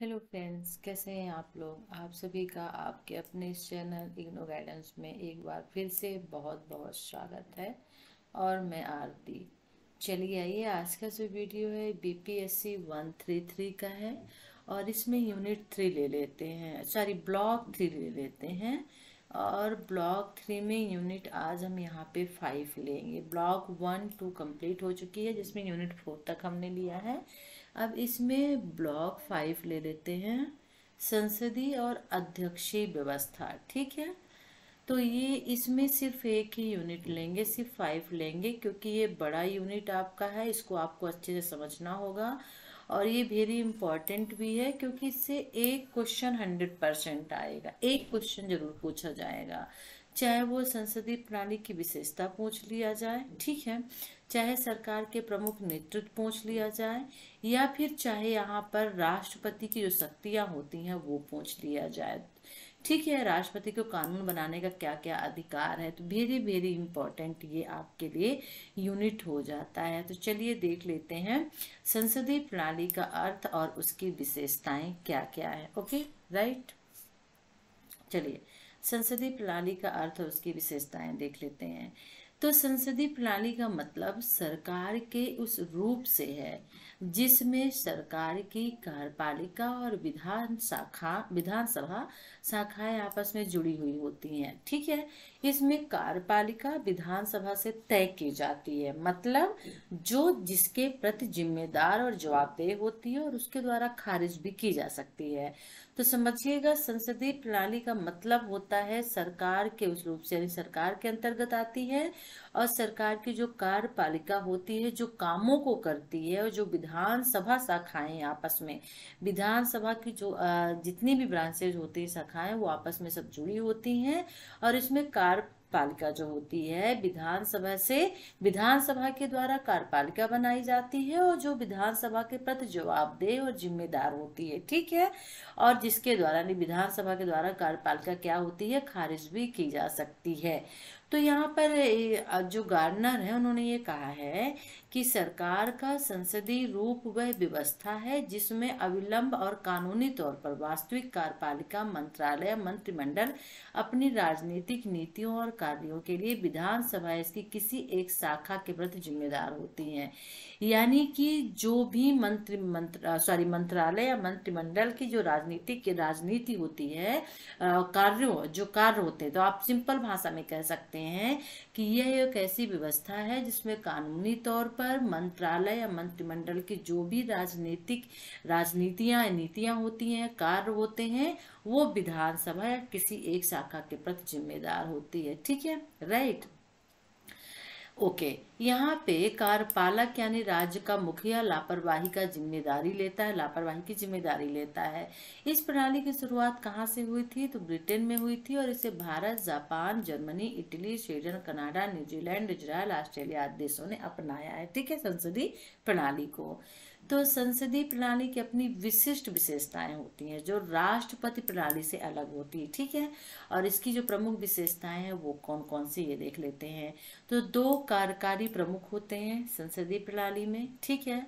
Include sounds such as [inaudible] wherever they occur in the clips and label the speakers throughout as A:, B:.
A: Hello friends कैसे हैं आप लोग आप सभी का आपके अपने इस चैनल इग्नो गाइडेंस में एक बार फिर से बहुत बहुत स्वागत है और मैं आरती चलिए आइए आज का जो वीडियो है बीपीएससी 133 का है और इसमें यूनिट थ्री ले लेते हैं सॉरी ब्लॉक थ्री ले लेते हैं और ब्लॉक थ्री में यूनिट आज हम यहाँ पे फाइव लेंगे ब्लॉक वन टू कंप्लीट हो चुकी है जिसमें यूनिट फोर तक हमने लिया है अब इसमें ब्लॉक फाइव ले लेते हैं संसदीय और अध्यक्षीय व्यवस्था ठीक है तो ये इसमें सिर्फ एक ही यूनिट लेंगे सिर्फ फाइव लेंगे क्योंकि ये बड़ा यूनिट आपका है इसको आपको अच्छे से समझना होगा और ये वेरी इंपॉर्टेंट भी है क्योंकि इससे एक क्वेश्चन हंड्रेड परसेंट आएगा एक क्वेश्चन जरूर पूछा जाएगा चाहे वो संसदीय प्रणाली की विशेषता पूछ लिया जाए ठीक है चाहे सरकार के प्रमुख नेतृत्व पहुंच लिया जाए या फिर चाहे यहाँ पर राष्ट्रपति की जो शक्तियाँ होती हैं वो पहुंच लिया जाए ठीक है राष्ट्रपति को कानून बनाने का क्या क्या अधिकार है तो वेरी वेरी इंपॉर्टेंट ये आपके लिए यूनिट हो जाता है तो चलिए देख लेते हैं संसदीय प्रणाली का अर्थ और उसकी विशेषताएं क्या क्या है ओके राइट चलिए संसदीय प्रणाली का अर्थ और उसकी विशेषताएं देख लेते हैं तो संसदीय प्रणाली का मतलब सरकार के उस रूप से है जिसमें सरकार की कार्यपालिका और विधान शाखा विधानसभा शाखाएं आपस में जुड़ी हुई होती हैं ठीक है इसमें कार्यपालिका विधानसभा से तय की जाती है मतलब जो जिसके प्रति जिम्मेदार और जवाबदेह होती है और उसके द्वारा खारिज भी की जा सकती है तो समझिएगा संसदीय प्रणाली का मतलब होता है सरकार के उस रूप से यानी सरकार के अंतर्गत आती है और सरकार की जो कार्यपालिका होती है जो कामों को करती है और जो विधानसभा शाखाएं आपस में विधानसभा की जो जितनी भी ब्रांचेज होती है शाखाएं वो आपस में सब जुड़ी होती हैं और इसमें कार्य पालिका जो होती है विधानसभा से विधानसभा के द्वारा कार्यपालिका बनाई जाती है और जो विधानसभा के प्रति जवाबदेह और जिम्मेदार होती है ठीक है और जिसके द्वारा विधानसभा के द्वारा कार्यपालिका क्या होती है खारिज भी की जा सकती है तो यहाँ पर जो गार्डनर है उन्होंने ये कहा है कि सरकार का संसदीय रूप वह व्यवस्था है जिसमें अविलंब और कानूनी तौर पर वास्तविक कार्यपालिका मंत्रालय मंत्रिमंडल अपनी राजनीतिक नीतियों और कार्यों के लिए विधानसभा इसकी किसी एक शाखा के प्रति जिम्मेदार होती है यानी कि जो भी मंत्री मंत्र सॉरी मंत्रालय या मंत्रिमंडल की जो राजनीतिक की राजनीति होती है कार्यों जो कार्य होते हैं तो आप सिंपल भाषा में कह सकते हैं कि यह एक ऐसी व्यवस्था है जिसमें कानूनी तौर पर मंत्रालय या मंत्रिमंडल की जो भी राजनीतिक राजनीतियां नीतियां होती हैं कार्य होते हैं वो विधानसभा या किसी एक शाखा के प्रति जिम्मेदार होती है ठीक है राइट ओके यहाँ पे कार्यपालक यानी राज्य का मुखिया लापरवाही का जिम्मेदारी लेता है लापरवाही की जिम्मेदारी लेता है इस प्रणाली की शुरुआत कहाँ से हुई थी तो ब्रिटेन में हुई थी और इसे Bharat Japan Germany Italy Sweden Canada New Zealand Israel Australia आदि देशों ने अपनाया है ठीक है संसदीय प्रणाली को तो संसदीय प्रणाली की अपनी विशिष्ट विशेषताएं होती हैं जो राष्ट्रपति प्रणाली से अलग होती है ठीक है और इसकी जो प्रमुख विशेषताएं हैं वो कौन कौन सी ये देख लेते हैं तो दो कार्यकारी प्रमुख होते हैं संसदीय प्रणाली में ठीक है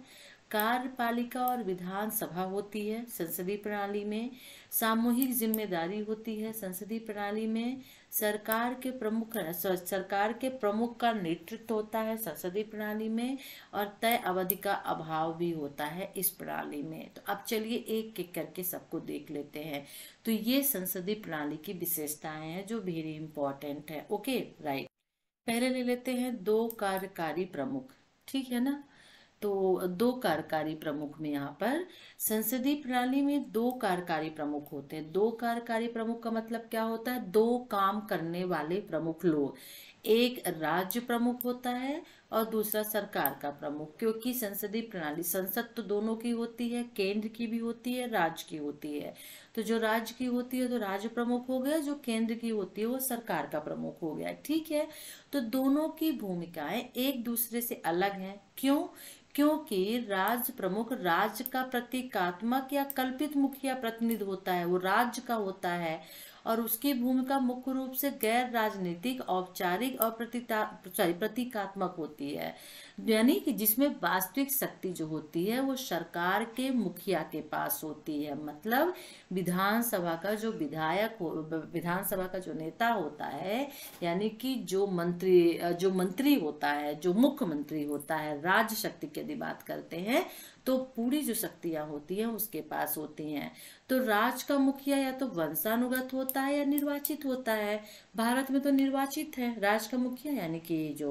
A: कार्यपालिका और विधानसभा होती है संसदीय प्रणाली में सामूहिक जिम्मेदारी होती है संसदीय प्रणाली में सरकार के प्रमुख सरकार के प्रमुख का नेतृत्व होता है संसदीय प्रणाली में और तय अवधि का अभाव भी होता है इस प्रणाली में तो अब चलिए एक एक करके सबको देख लेते हैं तो ये संसदीय प्रणाली की विशेषताएं हैं जो वेरी इंपॉर्टेंट है ओके राइट पहले ले लेते हैं दो कार्यकारी प्रमुख ठीक है ना तो दो कार्यकारी प्रमुख में यहाँ पर संसदीय प्रणाली में दो कार्यकारी प्रमुख होते हैं दो कार्यकारी प्रमुख का मतलब क्या होता है दो काम करने वाले प्रमुख लोग एक राज्य प्रमुख होता है और दूसरा सरकार का प्रमुख क्योंकि संसदीय प्रणाली संसद तो दोनों की होती है केंद्र की भी होती है राज्य की होती है तो जो राज्य की होती है तो राज्य प्रमुख हो गया जो केंद्र की होती है वो सरकार का प्रमुख हो गया ठीक है तो दोनों की भूमिकाएं एक दूसरे से अलग हैं क्यों क्योंकि राज प्रमुख राज्य का प्रतीकात्मक या कल्पित मुखिया प्रतिनिधि होता है वो राज्य का होता है और उसकी भूमिका मुख्य रूप से गैर राजनीतिक औपचारिक और सॉरी प्रतीकात्मक होती है यानी कि जिसमें वास्तविक शक्ति जो होती है वो सरकार के मुखिया के पास होती है मतलब विधानसभा का जो विधायक हो विधानसभा का जो नेता होता है यानी कि जो मंत्री जो मंत्री होता है जो मुख्यमंत्री होता है राज्य शक्ति की यदि बात करते हैं तो पूरी जो शक्तियां होती हैं उसके पास होती हैं तो राज का मुखिया या तो वंशानुगत होता है या निर्वाचित होता है भारत में तो निर्वाचित है राज का मुखिया यानी कि जो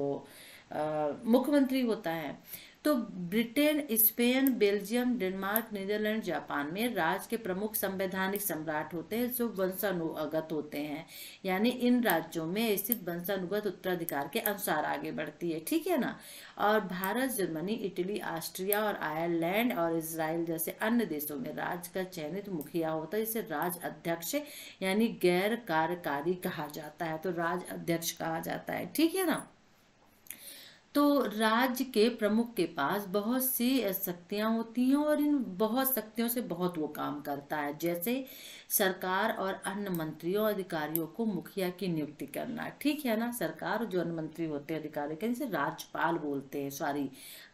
A: मुख्यमंत्री होता है तो Britain Spain Belgium Denmark Netherlands Japan में राज के प्रमुख संवैधानिक सम्राट होते हैं जो वंशानुगत होते हैं यानी इन राज्यों में स्थित वंशानुगत उत्तराधिकार के अनुसार आगे बढ़ती है ठीक है ना और भारत जर्मनी इटली ऑस्ट्रिया और आयरलैंड और इसराइल जैसे अन्य देशों में राज्य का चयनित मुखिया होता है जिसे राज अध्यक्ष यानी गैर कार्यकारी कहा जाता है तो राज अध्यक्ष कहा जाता है ठीक है ना तो राज्य के प्रमुख के पास बहुत सी शक्तियाँ होती हैं और इन बहुत शक्तियों से बहुत वो काम करता है जैसे सरकार और अन्य मंत्रियों अधिकारियों को मुखिया की नियुक्ति करना ठीक है ना सरकार जो अन्य मंत्री होते हैं अधिकारी के से राज्यपाल बोलते हैं सॉरी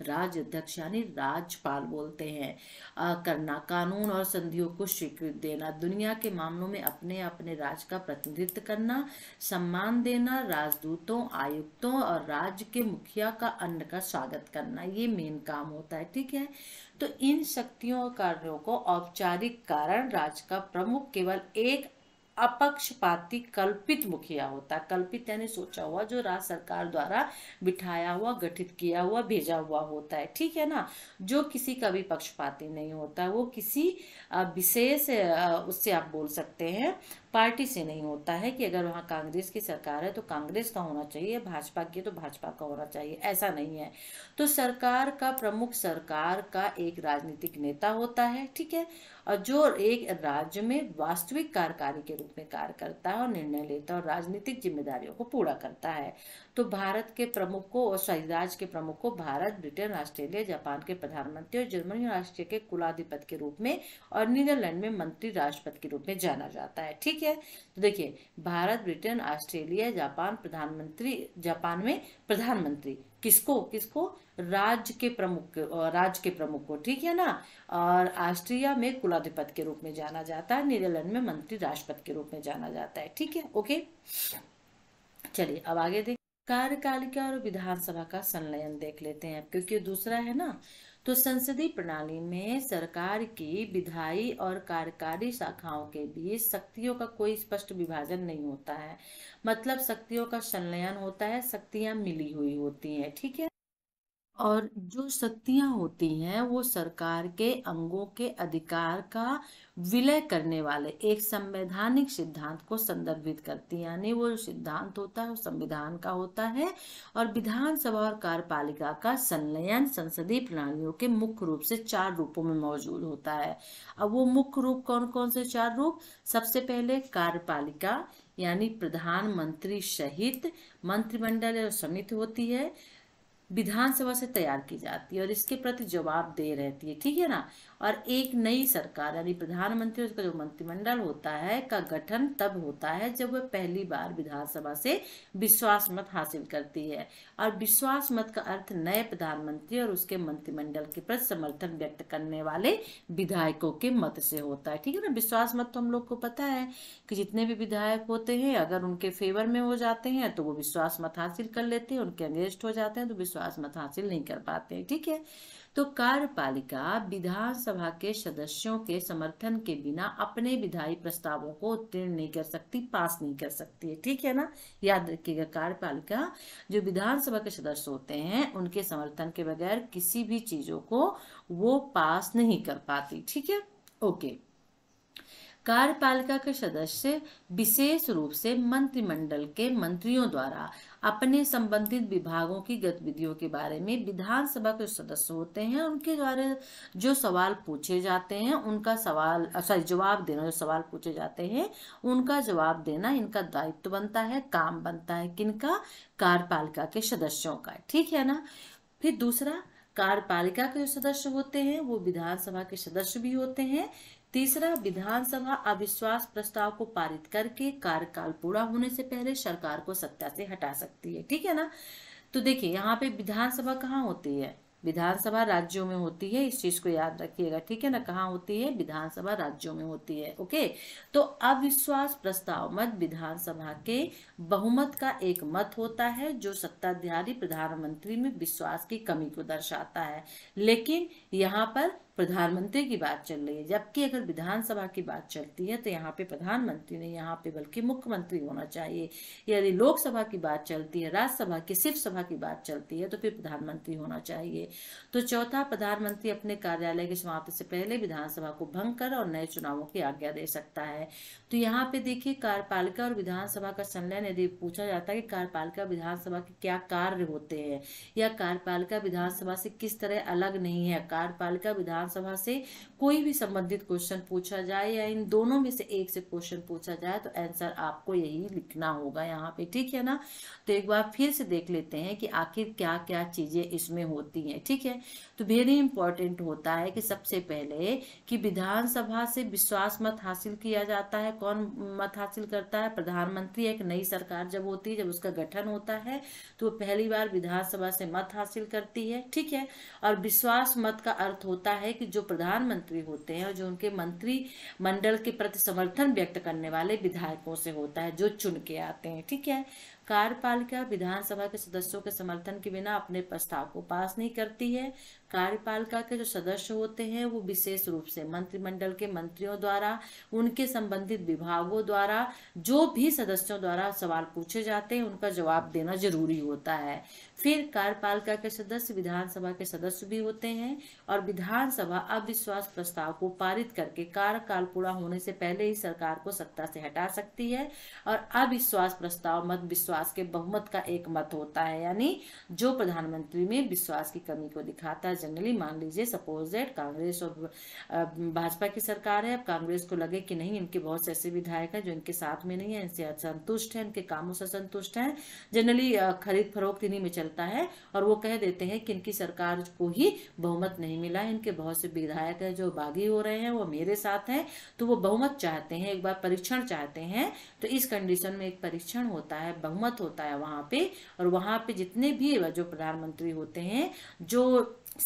A: राज्य अध्यक्ष यानी राज्यपाल बोलते हैं करना कानून और संधियों को स्वीकृत देना दुनिया के मामलों में अपने अपने राज्य का प्रतिनिधित्व करना सम्मान देना राजदूतों आयुक्तों और राज्य के मुखिया का अन्न का स्वागत करना ये मेन काम होता है ठीक है तो इन शक्तियों और कारणों को औपचारिक कारण राज्य का प्रमुख केवल एक अपक्षपाती कल्पित मुखिया होता है कल्पित यानी सोचा हुआ जो राज्य सरकार द्वारा बिठाया हुआ गठित किया हुआ भेजा हुआ होता है ठीक है ना जो किसी का भी पक्षपाती नहीं होता वो किसी विशेष उससे आप बोल सकते हैं पार्टी से नहीं होता है कि अगर वहाँ कांग्रेस की सरकार है तो कांग्रेस का होना चाहिए भाजपा की तो भाजपा का होना चाहिए ऐसा नहीं है तो सरकार का प्रमुख सरकार का एक राजनीतिक नेता होता है ठीक है और जो एक राज्य में वास्तविक कार्यकारी के रूप में कार्य करता है और निर्णय लेता है और राजनीतिक जिम्मेदारियों को पूरा करता है तो भारत के प्रमुख को और राज्य के प्रमुख को भारत ब्रिटेन ऑस्ट्रेलिया जापान के प्रधानमंत्री और जर्मनी राष्ट्र के कुलाधिपति के रूप में और नीदरलैंड में मंत्री राष्ट्रपति के रूप में जाना जाता है ठीक है तो देखिए भारत ब्रिटेन ऑस्ट्रेलिया जापान प्रधानमंत्री जापान में प्रधानमंत्री किसको किसको राज्य के प्रमुख राज्य के प्रमुख को ठीक है ना और ऑस्ट्रिया में कुलाधिपति के रूप में जाना जाता है नीदरलैंड में मंत्री राष्ट्रपति के रूप में जाना जाता है ठीक है ओके चलिए अब आगे देख कार्यकालिका और विधानसभा का संलयन देख लेते हैं क्योंकि दूसरा है ना तो संसदीय प्रणाली में सरकार की विधायी और कार्यकारी शाखाओं के बीच शक्तियों का कोई स्पष्ट विभाजन नहीं होता है मतलब शक्तियों का संलयन होता है शक्तियां मिली हुई होती हैं ठीक है और जो शक्तियां होती हैं वो सरकार के अंगों के अधिकार का विलय करने वाले एक संवैधानिक सिद्धांत को संदर्भित करती हैं यानी वो सिद्धांत होता है वो संविधान का होता है और विधानसभा और कार्यपालिका का संलयन संसदीय प्रणालियों के मुख्य रूप से चार रूपों में मौजूद होता है अब वो मुख्य रूप कौन कौन से चार रूप सबसे पहले कार्यपालिका यानी प्रधानमंत्री सहित मंत्रिमंडल समिति होती है विधानसभा से तैयार की जाती है और इसके प्रति जवाब दे रहती है ठीक है ना और एक नई सरकार यानी प्रधानमंत्री उसका जो मंत्रिमंडल होता है का गठन तब होता है जब वह पहली बार विधानसभा से विश्वास मत हासिल करती है और विश्वास मत का अर्थ नए प्रधानमंत्री और उसके मंत्रिमंडल के प्रति समर्थन व्यक्त करने वाले विधायकों के मत से होता है ठीक है ना विश्वास मत तो हम लोग को पता है कि जितने भी विधायक होते हैं अगर उनके फेवर में हो जाते हैं तो वो विश्वास मत हासिल कर लेते हैं उनके अगेंस्ट हो जाते हैं तो विश्वास मत हासिल नहीं कर पाते हैं ठीक है तो कार्यपालिका विधानसभा के सदस्यों के समर्थन के बिना अपने विधायी प्रस्तावों को उत्तीर्ण नहीं कर सकती पास नहीं कर सकती है ठीक है ना याद रखिएगा कार्यपालिका जो विधानसभा के सदस्य होते हैं उनके समर्थन के बगैर किसी भी चीजों को वो पास नहीं कर पाती ठीक है ओके कार्यपालिका के सदस्य विशेष रूप से मंत्रिमंडल के मंत्रियों द्वारा अपने संबंधित विभागों की गतिविधियों के बारे में विधानसभा के सदस्य होते हैं उनके द्वारा जो सवाल पूछे जाते हैं उनका सवाल सॉरी जवाब देना जो सवाल पूछे जाते हैं उनका जवाब देना इनका दायित्व बनता है काम बनता है किनका कार्यपालिका के सदस्यों का ठीक है ना फिर दूसरा कार्यपालिका के जो सदस्य होते हैं वो विधानसभा के सदस्य भी होते हैं तीसरा विधानसभा अविश्वास प्रस्ताव को पारित करके कार्यकाल पूरा होने से पहले सरकार को सत्ता से हटा सकती है ठीक है ना तो देखिए यहाँ पे विधानसभा कहाँ होती है विधानसभा राज्यों में होती है इस चीज को याद रखिएगा ठीक है ना कहाँ होती है विधानसभा राज्यों में होती है ओके तो अविश्वास प्रस्ताव मत विधानसभा के बहुमत का एक मत होता है जो सत्ताधारी प्रधानमंत्री में विश्वास की कमी को दर्शाता है लेकिन यहाँ पर प्रधानमंत्री की बात चल रही है जबकि अगर विधानसभा की बात चलती है तो यहाँ पे प्रधानमंत्री नहीं यहाँ पे बल्कि मुख्यमंत्री होना चाहिए यदि लोकसभा की बात चलती है राज्यसभा की सिर्फ सभा की बात चलती है तो फिर प्रधानमंत्री होना चाहिए तो चौथा प्रधानमंत्री अपने कार्यालय की समाप्ति से पहले विधानसभा को भंग कर और नए चुनावों की आज्ञा दे सकता है तो यहाँ पे देखिए कार्यपालिका और विधानसभा का संलयन यदि पूछा जाता है कि कार्यपालिका विधानसभा के क्या कार्य होते हैं या कार्यपालिका विधानसभा से किस तरह अलग नहीं है कार्यपालिका विधान विधानसभा से कोई भी संबंधित क्वेश्चन पूछा जाए या इन दोनों में से एक से क्वेश्चन पूछा जाए तो आंसर आपको यही लिखना होगा यहाँ पे ठीक है ना तो एक बार फिर से देख लेते हैं कि आखिर क्या क्या चीजें इसमें होती हैं ठीक है तो वेरी इंपॉर्टेंट होता है कि सबसे पहले कि विधानसभा से विश्वास मत हासिल किया जाता है कौन मत हासिल करता है प्रधानमंत्री एक नई सरकार जब होती है जब उसका गठन होता है तो पहली बार विधानसभा से मत हासिल करती है ठीक है और विश्वास मत का अर्थ होता है कि जो प्रधानमंत्री होते हैं और जो उनके मंत्री मंडल के प्रति समर्थन व्यक्त करने वाले विधायकों से होता है जो चुन के आते हैं ठीक है कार्यपालिका विधानसभा के सदस्यों के समर्थन के बिना अपने प्रस्ताव को पास नहीं करती है कार्यपालिका के जो सदस्य होते हैं वो विशेष रूप से मंत्रिमंडल के मंत्रियों द्वारा उनके संबंधित विभागों द्वारा जो भी सदस्यों द्वारा सवाल पूछे जाते हैं उनका जवाब देना जरूरी होता है फिर कार्यपालिका के सदस्य विधानसभा के सदस्य भी होते हैं और विधानसभा अविश्वास प्रस्ताव को पारित करके कार्यकाल पूरा होने से पहले ही सरकार को सत्ता से हटा सकती है और अविश्वास प्रस्ताव मत विश्वास विश्वास के बहुमत का एक मत होता है यानी जो प्रधानमंत्री में विश्वास की कमी को दिखाता है जनरली मान लीजिए सपोज दैट कांग्रेस और भाजपा की सरकार है अब कांग्रेस को लगे कि नहीं इनके बहुत से ऐसे विधायक हैं जो इनके साथ में नहीं है इनसे असंतुष्ट है इनके कामों से संतुष्ट है जनरली खरीद फरोख्त इन्हीं में चलता है और वो कह देते हैं कि इनकी सरकार को ही बहुमत नहीं मिला इनके बहुत से विधायक है जो बागी हो रहे हैं वो मेरे साथ हैं तो वो बहुमत चाहते हैं एक बार परीक्षण चाहते हैं तो इस कंडीशन में एक परीक्षण होता है बहुमत बहुमत होता है वहां पे और वहां पे जितने भी जो प्रधानमंत्री होते हैं जो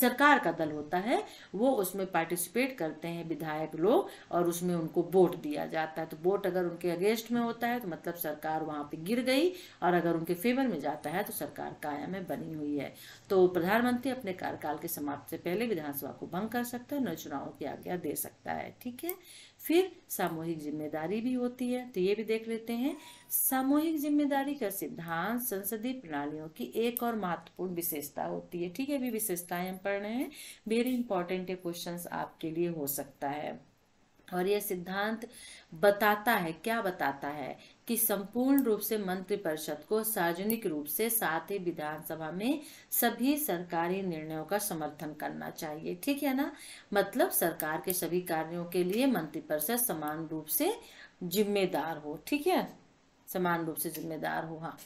A: सरकार का दल होता है वो उसमें पार्टिसिपेट करते हैं विधायक लोग और उसमें उनको वोट दिया जाता है तो वोट अगर उनके अगेंस्ट में होता है तो मतलब सरकार वहाँ पे गिर गई और अगर उनके फेवर में जाता है तो सरकार कायम है बनी हुई है तो प्रधानमंत्री अपने कार्यकाल के समाप्त से पहले विधानसभा को भंग कर सकता है नए चुनावों की आज्ञा दे सकता है ठीक है फिर सामूहिक जिम्मेदारी भी होती है तो ये भी देख लेते हैं सामूहिक जिम्मेदारी का सिद्धांत संसदीय प्रणालियों की एक और महत्वपूर्ण विशेषता होती है ठीक है अभी विशेषताएं हम पढ़ रहे हैं वेरी इंपॉर्टेंट ये क्वेश्चन आपके लिए हो सकता है और यह सिद्धांत बताता है क्या बताता है कि संपूर्ण रूप से मंत्रिपरिषद परिषद को सार्वजनिक रूप से साथ ही विधानसभा में सभी सरकारी निर्णयों का समर्थन करना चाहिए ठीक है ना मतलब सरकार के सभी कार्यों के लिए मंत्रिपरिषद समान रूप से जिम्मेदार हो ठीक है समान रूप से जिम्मेदार हो हाँ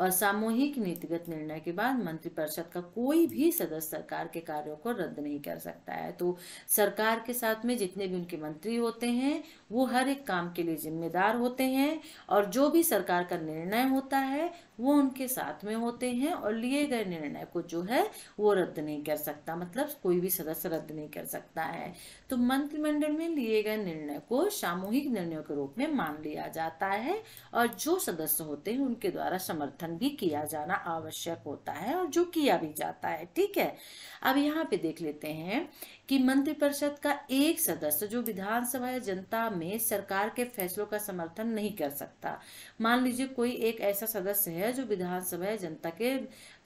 A: और सामूहिक नीतिगत निर्णय के बाद मंत्रिपरिषद का कोई भी सदस्य सरकार के कार्यों को रद्द नहीं कर सकता है तो सरकार के साथ में जितने भी उनके मंत्री होते हैं वो हर एक काम के लिए जिम्मेदार होते हैं और जो भी सरकार का निर्णय होता है वो उनके साथ में होते हैं और लिए गए निर्णय को जो है वो रद्द नहीं कर सकता मतलब कोई भी सदस्य रद्द नहीं कर सकता है तो मंत्रिमंडल में लिए गए निर्णय को सामूहिक निर्णयों के रूप में मान लिया जाता है और जो सदस्य होते हैं उनके द्वारा समर्थन भी किया जाना आवश्यक होता है और जो किया भी जाता है ठीक है अब यहाँ पे देख लेते हैं कि मंत्रिपरिषद का एक सदस्य जो विधानसभा जनता में में सरकार के फैसलों का समर्थन नहीं कर सकता मान लीजिए कोई एक ऐसा सदस्य है जो विधानसभा या जनता के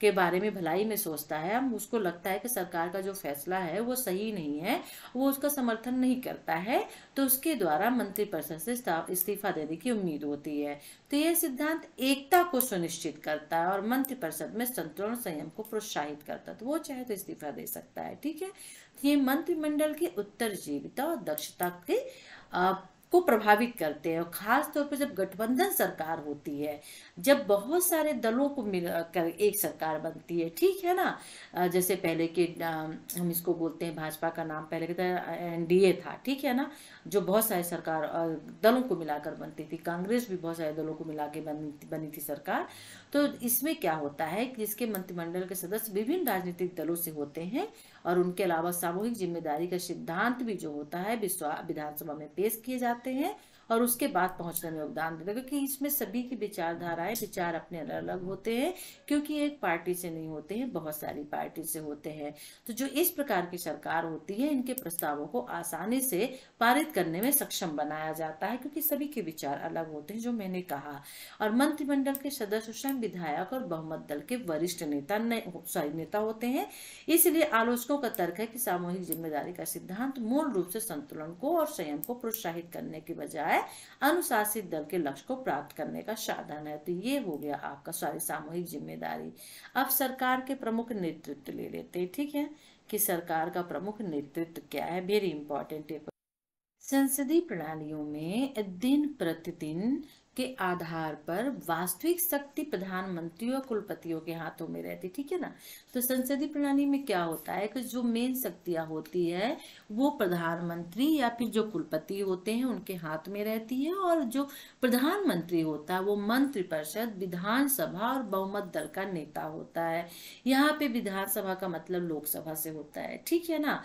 A: के बारे में भलाई में सोचता है उसको लगता है कि सरकार का जो फैसला है वो सही नहीं है वो उसका समर्थन नहीं करता है तो उसके द्वारा मंत्रिपरिषद से इस्तीफा देने की उम्मीद होती है तो यह सिद्धांत एकता को सुनिश्चित करता है और मंत्रिपरिषद में संतुलन संयम को प्रोत्साहित करता है तो वो चाहे तो इस्तीफा दे सकता है ठीक है तो ये मंत्रिमंडल की उत्तर जीविता और दक्षता के को प्रभावित करते हैं और खास तौर पर जब गठबंधन सरकार होती है जब बहुत सारे दलों को मिलकर एक सरकार बनती है ठीक है ना जैसे पहले के हम इसको बोलते हैं भाजपा का नाम पहले कहता एनडीए था ठीक है ना जो बहुत सारे सरकार दलों को मिलाकर बनती थी कांग्रेस भी बहुत सारे दलों को मिला के बन, बनी थी सरकार तो इसमें क्या होता है कि इसके मंत्रिमंडल के सदस्य विभिन्न राजनीतिक दलों से होते हैं और उनके अलावा सामूहिक जिम्मेदारी का सिद्धांत भी जो होता है विधानसभा में पेश किए जाते हैं और उसके बाद पहुंचने में योगदान देते क्योंकि इसमें सभी की विचारधाराएं विचार अपने अलग अलग होते हैं क्योंकि एक पार्टी से नहीं होते हैं बहुत सारी पार्टी से होते हैं तो जो इस प्रकार की सरकार होती है इनके प्रस्तावों को आसानी से पारित करने में सक्षम बनाया जाता है क्योंकि सभी के विचार अलग होते हैं जो मैंने कहा और मंत्रिमंडल के सदस्य स्वयं विधायक और बहुमत दल के वरिष्ठ नेता सॉरी नेता होते हैं इसलिए आलोचकों का तर्क है कि सामूहिक जिम्मेदारी का सिद्धांत मूल रूप से संतुलन को और संयम को प्रोत्साहित करने के बजाय है अनुशासित दल के लक्ष्य को प्राप्त करने का साधन है तो ये हो गया आपका सारी सामूहिक जिम्मेदारी अब सरकार के प्रमुख नेतृत्व ले लेते हैं ठीक है कि सरकार का प्रमुख नेतृत्व क्या है वेरी इंपॉर्टेंट है संसदीय प्रणालियों में दिन प्रतिदिन के आधार पर वास्तविक शक्ति प्रधानमंत्री और कुलपतियों के हाथों में रहती ठीक है ना तो संसदीय प्रणाली में क्या होता है कि जो मेन शक्तियां होती है वो प्रधानमंत्री या फिर जो कुलपति होते हैं उनके हाथ में रहती है और जो प्रधानमंत्री होता है वो मंत्रिपरिषद विधानसभा और बहुमत दल का नेता होता है यहाँ पे विधानसभा का मतलब लोकसभा से होता है ठीक है ना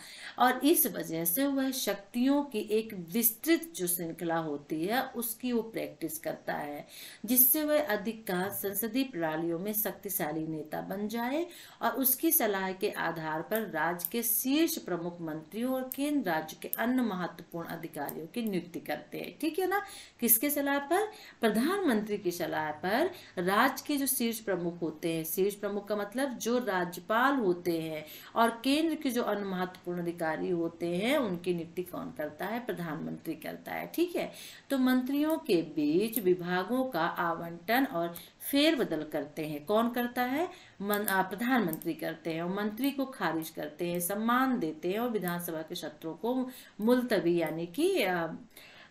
A: और इस वजह से वह शक्तियों की एक विस्तृत जो श्रृंखला होती है उसकी वो प्रैक्टिस करता है जिससे वह अधिकांश संसदीय प्रणालियों में शक्तिशाली नेता बन जाए और उसकी सलाह के आधार पर राज्य के शीर्ष प्रमुख मंत्रियों और केंद्र राज्य के अन्य महत्वपूर्ण अधिकारियों की नियुक्ति करते हैं ठीक है ना किसके सलाह पर प्रधानमंत्री की सलाह पर राज्य के जो शीर्ष प्रमुख होते हैं शीर्ष प्रमुख का मतलब जो राज्यपाल होते हैं और केंद्र के जो अन्य महत्वपूर्ण अधिकारी होते हैं उनकी नियुक्ति कौन करता है प्रधानमंत्री करता है ठीक है तो मंत्रियों के बीच विभागों का आवंटन और फेरबदल करते हैं कौन करता है प्रधानमंत्री करते हैं और मंत्री को खारिज करते हैं सम्मान देते हैं और विधानसभा के सत्रों को मुलतवी यानी कि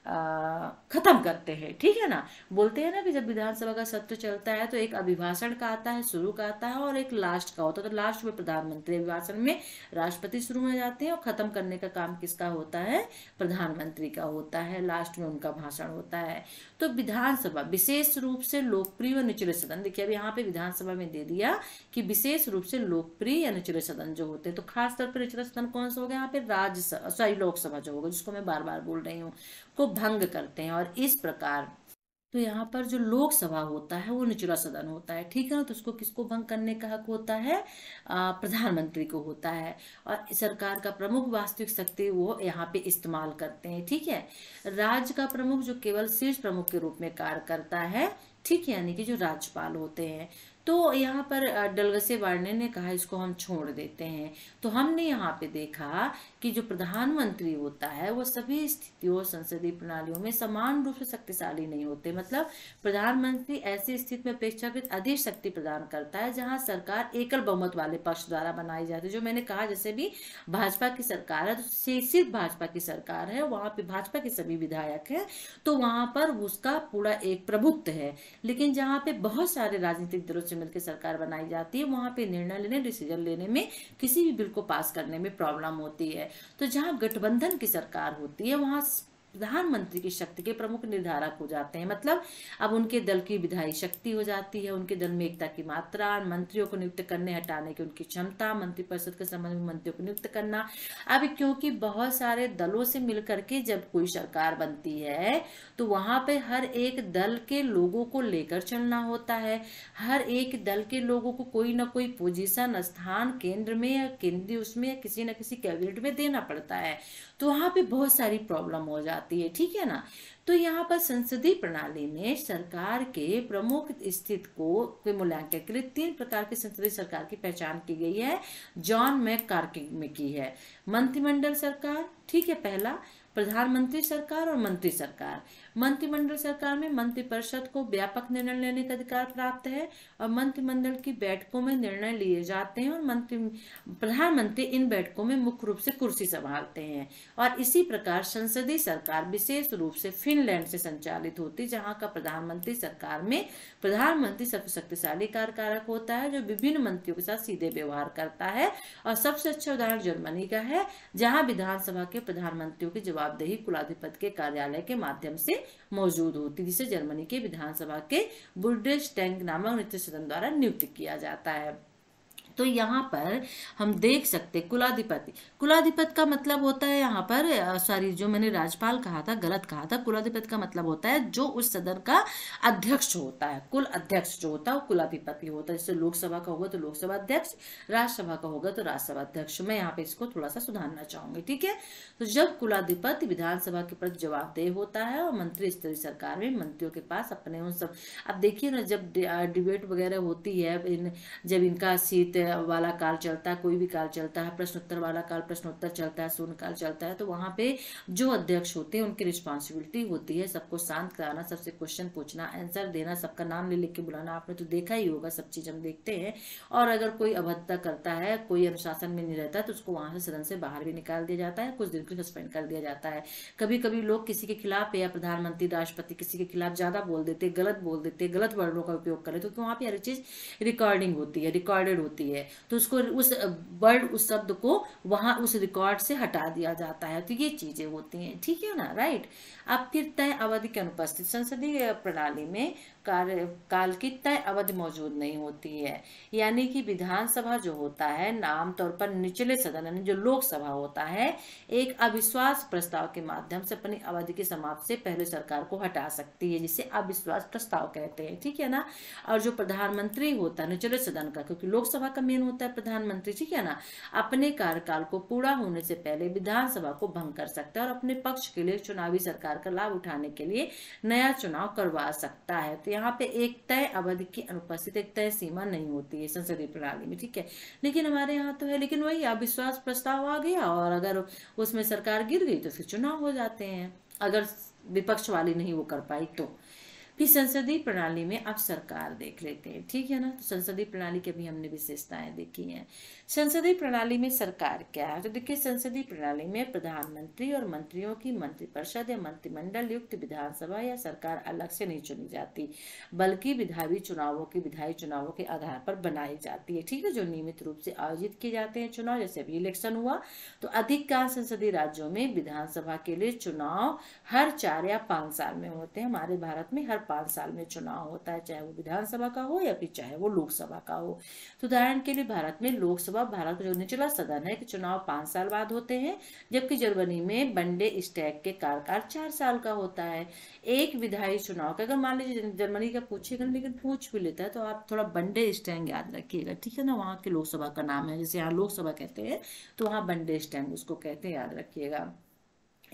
A: खत्म करते हैं ठीक है ना बोलते हैं ना कि जब विधानसभा का सत्र चलता है तो एक अभिभाषण का आता है शुरू का आता है और एक लास्ट का होता है तो लास्ट में प्रधानमंत्री अभिभाषण में राष्ट्रपति शुरू में जाते हैं और खत्म करने का काम किसका होता है प्रधानमंत्री का होता है लास्ट में उनका भाषण होता है तो विधानसभा विशेष रूप से लोकप्रिय और निचले सदन देखिए अब यहाँ पे विधानसभा में दे दिया कि विशेष रूप से लोकप्रिय या निचले सदन जो होते हैं तो खासतौर पर निचले सदन कौन सा होगा यहाँ पे राज्यसभा सॉरी लोकसभा जो होगा जिसको मैं बार बार बोल रही हूँ को भंग करते हैं और इस प्रकार तो यहाँ पर जो लोकसभा होता है वो निचला सदन होता है ठीक है ना तो उसको किसको भंग करने का हक होता है प्रधानमंत्री को होता है और सरकार का प्रमुख वास्तविक शक्ति वो यहाँ पे इस्तेमाल करते हैं ठीक है राज्य का प्रमुख जो केवल शीर्ष प्रमुख के रूप में कार्य करता है ठीक है यानी कि जो राज्यपाल होते हैं तो यहाँ पर डलवसे वार्ने ने कहा इसको हम छोड़ देते हैं तो हमने यहाँ पे देखा कि जो प्रधानमंत्री होता है वो सभी स्थितियों संसदीय प्रणालियों में समान रूप से शक्तिशाली नहीं होते मतलब प्रधानमंत्री ऐसी स्थिति में अपेक्षाकृत अधिक शक्ति प्रदान करता है जहाँ सरकार एकल बहुमत वाले पक्ष द्वारा बनाई जाती है जो मैंने कहा जैसे भी भाजपा की सरकार है तो सिर्फ भाजपा की सरकार है वहाँ पे भाजपा के सभी विधायक है तो वहां पर उसका पूरा एक प्रभुत्व है लेकिन जहाँ पे बहुत सारे राजनीतिक दलों से मिलकर सरकार बनाई जाती है वहां पे निर्णय लेने डिसीजन लेने में किसी भी बिल को पास करने में प्रॉब्लम होती है तो जहां गठबंधन की सरकार होती है वहां प्रधानमंत्री की शक्ति के प्रमुख निर्धारक हो जाते हैं मतलब अब उनके दल की विधायी शक्ति हो जाती है उनके दल में एकता की मात्रा मंत्रियों को नियुक्त करने हटाने की उनकी क्षमता मंत्रिपरिषद के संबंध में मंत्रियों को नियुक्त करना अब क्योंकि बहुत सारे दलों से मिलकर के जब कोई सरकार बनती है तो वहां पर हर एक दल के लोगों को लेकर चलना होता है हर एक दल के लोगों को कोई ना कोई पोजिशन स्थान केंद्र में या केंद्रीय उसमें या किसी न किसी कैबिनेट में देना पड़ता है तो वहां पे बहुत सारी प्रॉब्लम हो जाती आती है ठीक है ना तो यहाँ पर संसदीय प्रणाली में सरकार के प्रमुख स्थित को मूल्यांकन के लिए तीन प्रकार की संसदीय सरकार की पहचान की गई है जॉन मैक कार्किंग में की है मंत्रिमंडल सरकार ठीक है पहला प्रधानमंत्री सरकार और मंत्री सरकार मंत्रिमंडल सरकार में मंत्रिपरिषद को व्यापक निर्णय लेने का अधिकार प्राप्त है और मंत्रिमंडल की बैठकों में निर्णय लिए जाते हैं और मंत्री प्रधानमंत्री इन बैठकों में मुख्य रूप से कुर्सी संभालते हैं और इसी प्रकार संसदीय सरकार विशेष रूप से फिनलैंड से संचालित होती जहाँ का प्रधानमंत्री सरकार में प्रधानमंत्री सबसे शक्तिशाली कार्यकारक होता है जो विभिन्न मंत्रियों के साथ सीधे व्यवहार करता है और सबसे अच्छा उदाहरण जर्मनी का है जहाँ विधानसभा के प्रधानमंत्रियों की जवाबदेही कुलाधिपति के कार्यालय के माध्यम से मौजूद होती जिसे जर्मनी के विधानसभा के बुल्डेस्टेंग नामक नृत्य सदन द्वारा नियुक्त किया जाता है तो यहाँ पर हम देख सकते कुलाधिपति कुलाधिपति का मतलब होता है यहाँ पर सॉरी जो मैंने राज्यपाल कहा था गलत कहा था कुलाधिपति का मतलब होता है जो उस सदन का अध्यक्ष होता है कुल अध्यक्ष जो होता है वो कुलाधिपति होता है जैसे लोकसभा का होगा तो लोकसभा अध्यक्ष राज्यसभा का होगा तो राज्यसभा अध्यक्ष मैं यहाँ पे इसको थोड़ा सा सुधारना चाहूंगी ठीक है तो जब कुलाधिपति विधानसभा के प्रति जवाबदेह होता है और मंत्री स्तरीय सरकार में मंत्रियों के पास अपने उन सब अब देखिए ना जब डिबेट वगैरह होती है जब इनका सीट वाला काल चलता है कोई भी काल चलता है प्रश्नोत्तर वाला काल प्रश्नोत्तर चलता है शून्य काल चलता है तो वहां पे जो अध्यक्ष होते हैं उनकी रिस्पॉन्सिबिलिटी होती है सबको शांत कराना सबसे क्वेश्चन पूछना आंसर देना सबका नाम ले लेके बुलाना आपने तो देखा ही होगा सब चीज़ हम देखते हैं और अगर कोई अभद्रता करता है कोई अनुशासन में नहीं रहता है तो उसको वहां से सदन से बाहर भी निकाल दिया जाता है कुछ दिन को सस्पेंड कर दिया जाता है कभी कभी लोग किसी के खिलाफ या प्रधानमंत्री राष्ट्रपति किसी के खिलाफ ज़्यादा बोल देते गलत बोल देते गलत वर्डों का उपयोग करें तो वहाँ पे हर चीज़ रिकॉर्डिंग होती है रिकॉर्डेड होती है है तो उसको उस वर्ड उस शब्द को वहाँ उस रिकॉर्ड से हटा दिया जाता है तो ये चीज़ें होती हैं ठीक है ना राइट अब फिर तय अवधि के अनुपस्थित संसदीय प्रणाली में कार्य काल की तय अवधि मौजूद नहीं होती है यानी कि विधानसभा जो होता है आमतौर पर निचले सदन यानी जो लोकसभा होता है एक अविश्वास प्रस्ताव के माध्यम से अपनी अवधि की समाप्त से पहले सरकार को हटा सकती है जिसे अविश्वास प्रस्ताव कहते हैं ठीक है ना और जो प्रधानमंत्री होता है निचले सदन का क्योंकि लोकसभा का मेन होता है प्रधानमंत्री ठीक है ना अपने कार्यकाल को पूरा होने से पहले विधानसभा को भंग कर सकता है और अपने पक्ष के लिए चुनावी सरकार का लाभ उठाने के लिए नया चुनाव करवा सकता है तो यहाँ पे एक तय अवधि की अनुपस्थित एक तय सीमा नहीं होती है संसदीय प्रणाली में ठीक है लेकिन हमारे यहाँ तो है लेकिन वही अविश्वास प्रस्ताव आ गया और अगर उसमें सरकार गिर गई तो फिर चुनाव हो जाते हैं अगर विपक्ष वाली नहीं वो कर पाई तो फिर संसदीय प्रणाली में अब सरकार देख लेते हैं ठीक है ना तो संसदीय प्रणाली की भी हमने विशेषताएं देखी हैं संसदीय प्रणाली में सरकार क्या है तो देखिए संसदीय प्रणाली में प्रधानमंत्री और मंत्रियों की मंत्रिपरिषद या मंत्रिमंडल युक्त विधानसभा या सरकार अलग से नहीं चुनी जाती बल्कि विधायी चुनावों की विधायी चुनावों के आधार पर बनाई जाती है ठीक है जो नियमित रूप से आयोजित किए जाते हैं चुनाव जैसे अभी इलेक्शन हुआ तो अधिकांश संसदीय राज्यों में विधानसभा के लिए चुनाव हर चार या पांच साल में होते हैं हमारे भारत में हर पांच साल में चुनाव होता है चाहे वो विधानसभा का हो या फिर चाहे वो लोकसभा का हो तो उदाहरण के लिए भारत में लोकसभा चुनाव भारत का निचला सदन है कि चुनाव पाँच साल बाद होते हैं जबकि जर्मनी में बंडे स्टैक के कार्यकाल चार साल का होता है एक विधायी चुनाव का अगर मान लीजिए जर्मनी का पूछेगा लेकिन पूछ भी लेता है तो आप थोड़ा बंडे स्टैंग याद रखिएगा ठीक है ना वहाँ के लोकसभा का नाम है जैसे यहाँ लोकसभा कहते हैं तो वहाँ बंडे स्टैंग उसको कहते हैं याद रखिएगा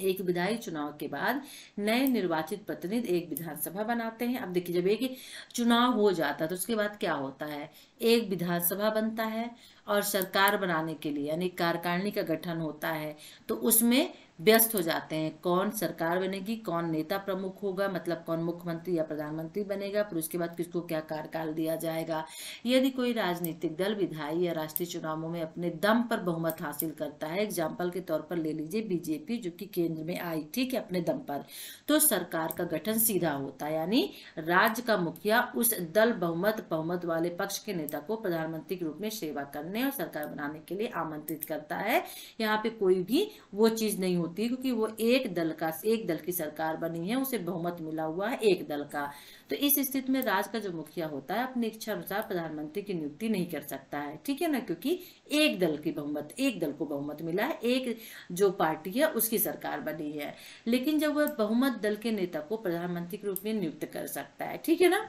A: एक विधायी चुनाव के बाद नए निर्वाचित प्रतिनिधि एक विधानसभा बनाते हैं अब देखिए जब एक चुनाव हो जाता है तो उसके बाद क्या होता है एक विधानसभा बनता है और सरकार बनाने के लिए यानी कार्यकारिणी का गठन होता है तो उसमें व्यस्त हो जाते हैं कौन सरकार बनेगी कौन नेता प्रमुख होगा मतलब कौन मुख्यमंत्री या प्रधानमंत्री बनेगा फिर उसके बाद किसको क्या कार्यकाल दिया जाएगा यदि कोई राजनीतिक दल विधायी या राष्ट्रीय चुनावों में अपने दम पर बहुमत हासिल करता है एग्जाम्पल के तौर पर ले लीजिए बीजेपी जो कि केंद्र में आई ठीक है अपने दम पर तो सरकार का गठन सीधा होता है यानी राज्य का मुखिया उस दल बहुमत बहुमत वाले पक्ष के नेता को प्रधानमंत्री के रूप में सेवा करने और सरकार बनाने के लिए आमंत्रित करता है यहाँ पे कोई भी वो चीज नहीं होती है क्योंकि वो एक दल का एक दल की सरकार बनी है उसे बहुमत मिला हुआ है एक दल का तो इस स्थिति में राज का जो मुखिया होता है अपनी इच्छा अनुसार प्रधानमंत्री की नियुक्ति नहीं कर सकता है ठीक है ना क्योंकि एक दल की बहुमत एक दल को बहुमत मिला है एक जो पार्टी है उसकी सरकार बनी है लेकिन जब वह बहुमत दल के नेता को प्रधानमंत्री के रूप में नियुक्त कर सकता है ठीक है ना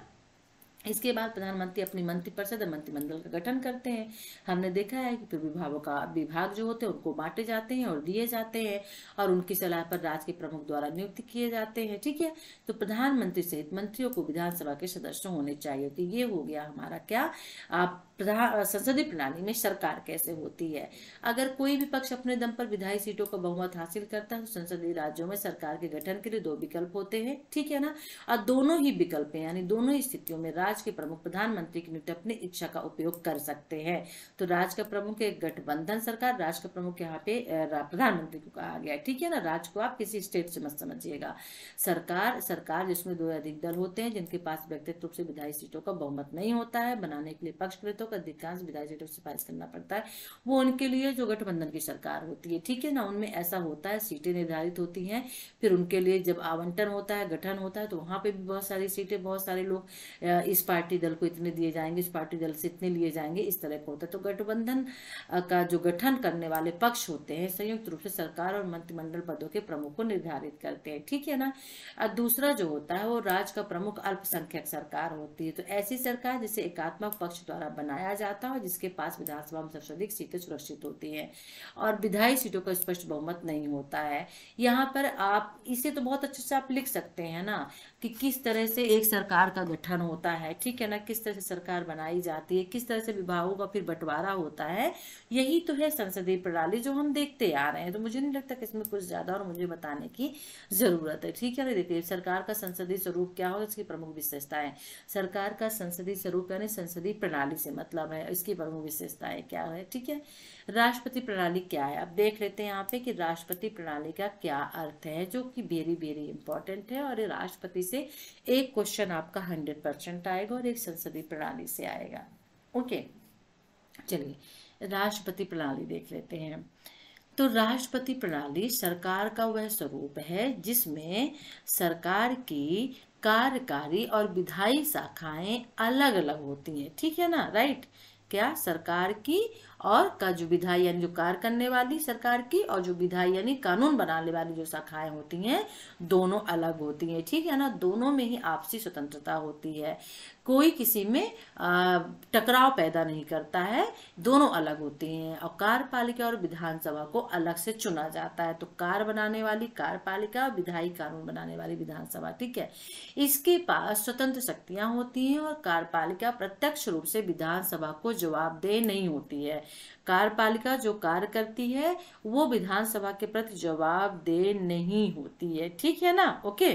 A: इसके बाद प्रधानमंत्री अपनी मंत्रिपरिषद और मंत्रिमंडल का गठन करते हैं हमने देखा है कि विभागों का विभाग जो होते हैं उनको बांटे जाते हैं और दिए जाते हैं और उनकी सलाह पर राज्य के प्रमुख द्वारा नियुक्त किए जाते हैं ठीक है तो प्रधानमंत्री सहित मंत्रियों को विधानसभा के सदस्य होने चाहिए तो ये हो गया हमारा क्या आप प्रधान संसदीय प्रणाली में सरकार कैसे होती है अगर कोई भी पक्ष अपने दम पर विधायी सीटों का बहुमत हासिल करता है तो संसदीय राज्यों में सरकार के गठन के लिए दो विकल्प होते हैं ठीक है ना और दोनों ही विकल्प यानी दोनों ही स्थितियों में राज्य के प्रमुख प्रधानमंत्री के निकट अपनी इच्छा का उपयोग कर सकते हैं तो राज्य का प्रमुख एक गठबंधन सरकार राज्य का प्रमुख यहाँ पे प्रधानमंत्री को कहा गया ठीक है ना राज्य को आप किसी स्टेट से मत समझिएगा सरकार सरकार जिसमें दो अधिक दल होते हैं जिनके पास व्यक्तिगत रूप से विधायी सीटों का बहुमत नहीं होता है बनाने के लिए पक्षकृतों का अधिकांश विधायी सीटों से सिफारिश करना पड़ता है वो उनके लिए जो गठबंधन की सरकार होती है ठीक है ना उनमें ऐसा होता है सीटें निर्धारित होती हैं फिर उनके लिए जब आवंटन होता है गठन होता है तो वहां पे भी बहुत सारी सीटें बहुत सारे लोग इस इस पार्टी दल को इतने दिए जाएंगे इस पार्टी दल से इतने लिए जाएंगे इस तरह का होता है तो गठबंधन का जो गठन करने वाले पक्ष होते हैं संयुक्त रूप से सरकार और मंत्रिमंडल पदों के प्रमुख को निर्धारित करते हैं ठीक है ना और दूसरा जो होता है वो राज्य का प्रमुख अल्पसंख्यक सरकार होती है तो ऐसी सरकार जिसे एकात्मक पक्ष द्वारा बनाया जाता है जिसके पास विधानसभा में सबसे अधिक सीटें सुरक्षित होती है और विधायी सीटों का स्पष्ट बहुमत नहीं होता है यहाँ पर आप इसे तो बहुत अच्छे से आप लिख सकते हैं ना कि किस तरह से एक सरकार का गठन होता है ठीक है ना किस तरह से सरकार बनाई जाती है किस तरह से विभागों का फिर बंटवारा होता है यही तो है संसदीय प्रणाली जो हम देखते आ रहे हैं तो मुझे नहीं लगता कि इसमें कुछ ज़्यादा और मुझे बताने की ज़रूरत है ठीक है ना देखिए सरकार का संसदीय स्वरूप क्या हो इसकी प्रमुख विशेषताएं सरकार का संसदीय स्वरूप यानी संसदीय प्रणाली से मतलब है इसकी प्रमुख विशेषताएं क्या है ठीक है राष्ट्रपति प्रणाली क्या है अब देख लेते हैं यहाँ पे कि राष्ट्रपति प्रणाली का क्या अर्थ है जो कि वेरी वेरी इंपॉर्टेंट है और राष्ट्रपति से एक क्वेश्चन आपका हंड्रेड परसेंट आएगा और एक संसदीय प्रणाली से आएगा ओके चलिए राष्ट्रपति प्रणाली देख लेते हैं तो राष्ट्रपति प्रणाली सरकार का वह स्वरूप है जिसमें सरकार की कार्यकारी और विधायी शाखाएं अलग अलग होती हैं ठीक है ना राइट क्या सरकार की और का जो विधायी यानी जो कार्य करने वाली सरकार की और जो विधायी यानी कानून बनाने वाली जो शाखाएं होती हैं दोनों अलग होती हैं ठीक है ना दोनों में ही आपसी स्वतंत्रता होती है कोई किसी में टकराव पैदा नहीं करता है दोनों अलग होते हैं और कार्यपालिका और विधानसभा को अलग से चुना जाता है तो कार बनाने वाली कार्यपालिका और विधायी कानून बनाने वाली विधानसभा ठीक है इसके पास स्वतंत्र शक्तियां होती हैं और कार्यपालिका प्रत्यक्ष रूप से विधानसभा को जवाबदेह नहीं होती है कार्यपालिका जो कार्य करती है वो विधानसभा के प्रति जवाबदेह नहीं होती है ठीक है ना ओके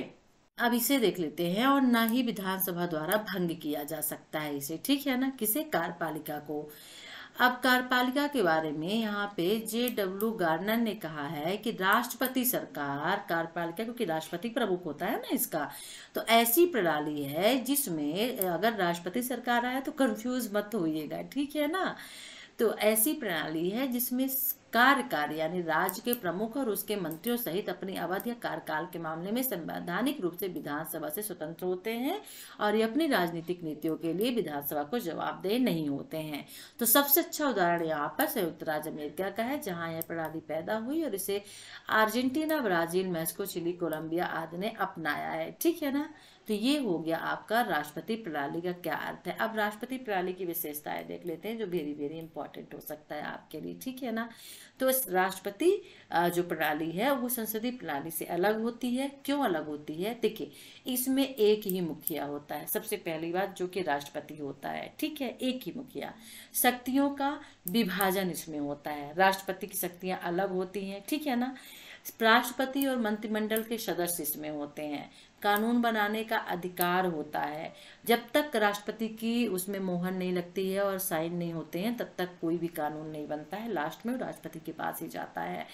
A: अब इसे देख लेते हैं और ना ही विधानसभा द्वारा भंग किया जा सकता है इसे ठीक है ना किसे कार्यपालिका को अब कार्यपालिका के बारे में यहाँ पे जे डब्ल्यू गार्नर ने कहा है कि राष्ट्रपति सरकार कार्यपालिका क्योंकि राष्ट्रपति प्रमुख होता है ना इसका तो ऐसी प्रणाली है जिसमें अगर राष्ट्रपति सरकार आए तो कंफ्यूज मत होइएगा ठीक है ना तो ऐसी प्रणाली है जिसमें कार्यकाल यानी राज्य के प्रमुख और उसके मंत्रियों सहित अपनी अवध या कार्यकाल के मामले में संवैधानिक रूप से विधानसभा से स्वतंत्र होते हैं और ये अपनी राजनीतिक नीतियों के लिए विधानसभा को जवाबदेह नहीं होते हैं तो सबसे अच्छा उदाहरण यहाँ पर संयुक्त राज्य अमेरिका का है जहाँ यह प्रणाली पैदा हुई और इसे Argentina Brazil Mexico Chile Colombia आदि ने अपनाया है ठीक है ना तो ये हो गया आपका राष्ट्रपति प्रणाली का क्या अर्थ है अब राष्ट्रपति प्रणाली की विशेषताएं देख लेते हैं जो वेरी वेरी इंपॉर्टेंट हो सकता है आपके लिए ठीक है ना तो इस राष्ट्रपति जो प्रणाली है वो संसदीय प्रणाली से अलग होती है क्यों अलग होती है देखिए इसमें एक ही मुखिया होता है सबसे पहली बात जो कि राष्ट्रपति होता है ठीक है एक ही मुखिया शक्तियों का विभाजन इसमें होता है राष्ट्रपति की शक्तियाँ अलग होती हैं ठीक है ना राष्ट्रपति और मंत्रिमंडल के सदस्य इसमें होते हैं कानून बनाने का अधिकार होता है जब तक राष्ट्रपति की उसमें मोहर नहीं लगती है और साइन नहीं होते हैं तब तक कोई भी कानून नहीं बनता है लास्ट में राष्ट्रपति के पास ही जाता है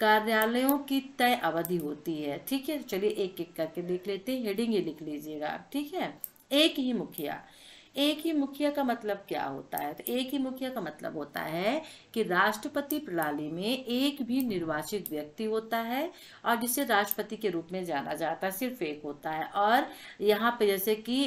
A: कार्यालयों की तय अवधि होती है ठीक है चलिए एक एक करके देख लेते हैं हेडिंग ये लिख लीजिएगा आप ठीक है एक ही मुखिया एक ही मुखिया का मतलब क्या होता है तो एक ही मुखिया का मतलब होता है कि राष्ट्रपति प्रणाली में एक भी निर्वाचित व्यक्ति होता है और जिसे राष्ट्रपति के रूप में जाना जाता है सिर्फ एक होता है और यहाँ पे जैसे कि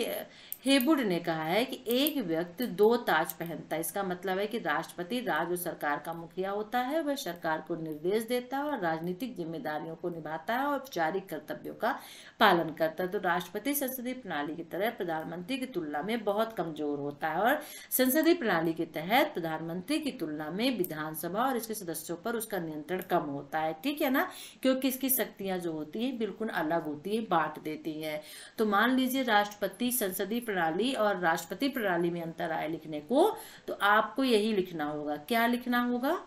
A: हेबुड ने कहा है कि एक व्यक्ति दो ताज पहनता है इसका मतलब है कि राष्ट्रपति राज्य सरकार का मुखिया होता है वह सरकार को निर्देश देता है और राजनीतिक जिम्मेदारियों को निभाता है और औपचारिक कर्तव्यों का पालन करता है तो राष्ट्रपति संसदीय प्रणाली की तरह प्रधानमंत्री की तुलना में बहुत कमजोर होता है और संसदीय प्रणाली के तहत प्रधानमंत्री की तुलना में विधानसभा और इसके सदस्यों पर उसका नियंत्रण कम होता है ठीक है ना क्योंकि इसकी शक्तियां जो होती है बिल्कुल अलग होती है बांट देती है तो मान लीजिए राष्ट्रपति संसदीय प्रणाली और राष्ट्रपति प्रणाली में अंतर आए लिखने को तो आपको यही लिखना होगा क्या लिखना होगा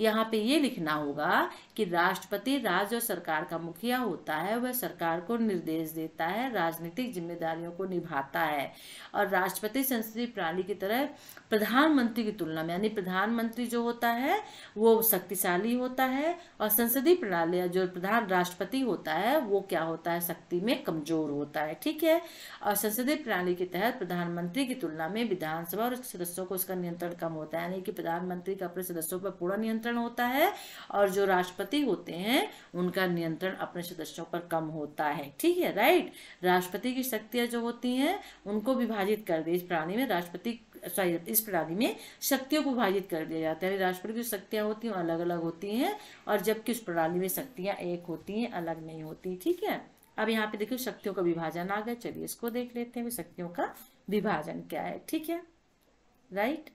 A: यहाँ पे ये लिखना होगा कि राष्ट्रपति राज्य और सरकार का मुखिया होता है वह सरकार को निर्देश देता है राजनीतिक जिम्मेदारियों को निभाता है और राष्ट्रपति संसदीय प्रणाली की तरह प्रधानमंत्री की तुलना में यानी प्रधानमंत्री जो होता है वो शक्तिशाली होता है और संसदीय प्रणाली जो प्रधान राष्ट्रपति होता है वो क्या होता है शक्ति में कमजोर होता है ठीक है और संसदीय प्रणाली के तहत प्रधानमंत्री की तुलना में विधानसभा और सदस्यों को उसका नियंत्रण कम होता है यानी कि प्रधानमंत्री का अपने सदस्यों पर पूरा नियंत्रण नियंत्रण होता है और जो राष्ट्रपति होते हैं उनका नियंत्रण अपने सदस्यों पर कम होता है ठीक है राइट राष्ट्रपति की शक्तियां जो होती हैं उनको विभाजित कर दे इस प्रणाली में राष्ट्रपति इस प्रणाली में शक्तियों को विभाजित कर दिया जाता है राष्ट्रपति की शक्तियां होती हैं अलग अलग होती हैं और जबकि उस प्रणाली में शक्तियां एक होती हैं अलग नहीं होती ठीक है अब यहाँ पे देखिए शक्तियों का विभाजन आ गया चलिए इसको देख लेते हैं शक्तियों का विभाजन क्या है ठीक है राइट right?